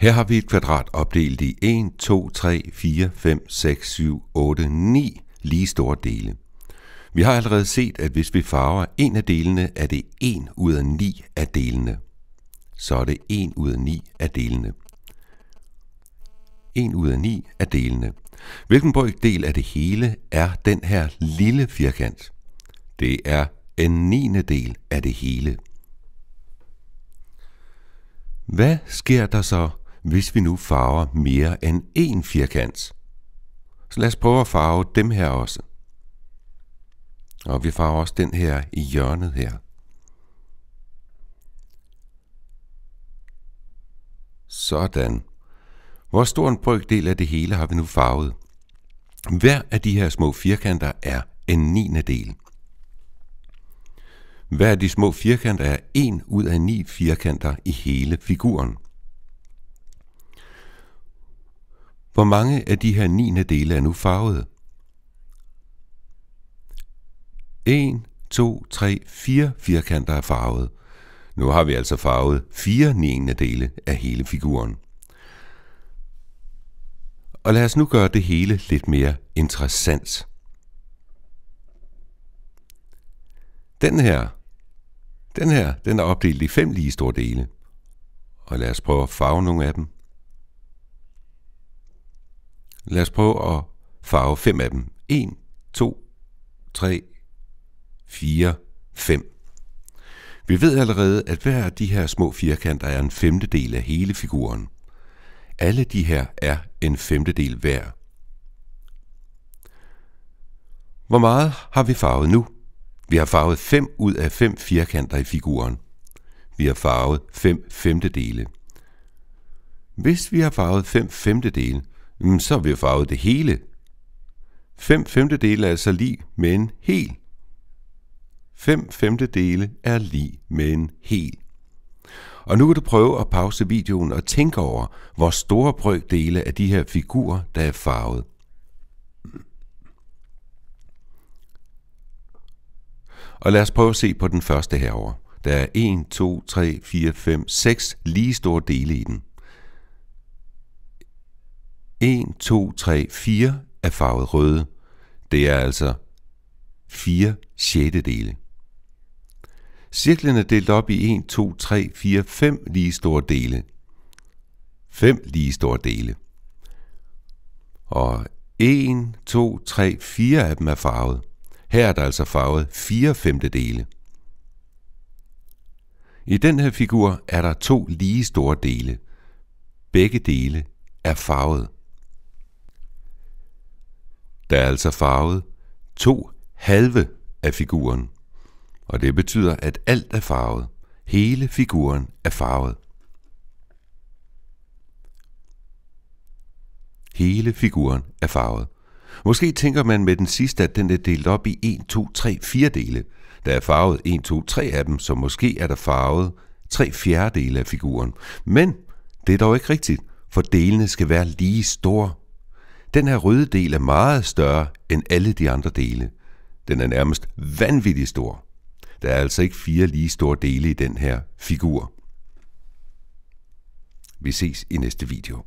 Her har vi et kvadrat opdelt i 1, 2, 3, 4, 5, 6, 7, 8, 9 lige store dele. Vi har allerede set, at hvis vi farver en af delene, er det 1 ud af 9 af delene. Så er det 1 ud af 9 af delene. 1 ud af 9 af delene. Hvilken brøkdel af det hele er den her lille firkant? Det er en 9. del af det hele. Hvad sker der så, hvis vi nu farver mere end én firkant. Så lad os prøve at farve dem her også. Og vi farver også den her i hjørnet her. Sådan. Hvor stor en brøkdel af det hele har vi nu farvet? Hver af de her små firkanter er en 9. del. Hver af de små firkanter er en ud af ni firkanter i hele figuren. Hvor mange af de her 9. dele er nu farvede? 1, 2, 3, 4 firkanter er farvet. Nu har vi altså farvet 4 9. dele af hele figuren. Og lad os nu gøre det hele lidt mere interessant. Den her, den her, den er opdelt i fem lige store dele. Og lad os prøve at farve nogle af dem. Lad os prøve at farve fem af dem. 1, 2, 3, 4, 5. Vi ved allerede, at hver af de her små firkanter er en femtedel af hele figuren. Alle de her er en femtedel hver. Hvor meget har vi farvet nu? Vi har farvet 5 ud af 5 firkanter i figuren. Vi har farvet 5 fem femtedele. Hvis vi har farvet 5 fem femtedele, Mm, så har vi jo farvet det hele. 5 femtedele er altså lige med en hel. 5 femtedele er lige med en hel. Og nu kan du prøve at pause videoen og tænke over, hvor store brøkdele af de her figurer, der er farvet. Og lad os prøve at se på den første herover. Der er 1, 2, 3, 4, 5, 6 lige store dele i den. 1, 2, 3, 4 er farvet røde. Det er altså 4 sjettedele. Cirklen er delt op i 1, 2, 3, 4, 5 lige store dele. 5 lige store dele. Og 1, 2, 3, 4 af dem er farvet. Her er der altså farvet 4 femtedele. I den her figur er der to lige store dele. Begge dele er farvet der altså farvet to halve af figuren. Og det betyder, at alt er farvet. Hele figuren er farvet. Hele figuren er farvet. Måske tænker man med den sidste, at den er delt op i 1, 2, 3, 4 dele. Der er farvet 1, 2, 3 af dem, så måske er der farvet 3 fjerdedele af figuren. Men det er dog ikke rigtigt, for delene skal være lige store. Den her røde del er meget større end alle de andre dele. Den er nærmest vanvittig stor. Der er altså ikke fire lige store dele i den her figur. Vi ses i næste video.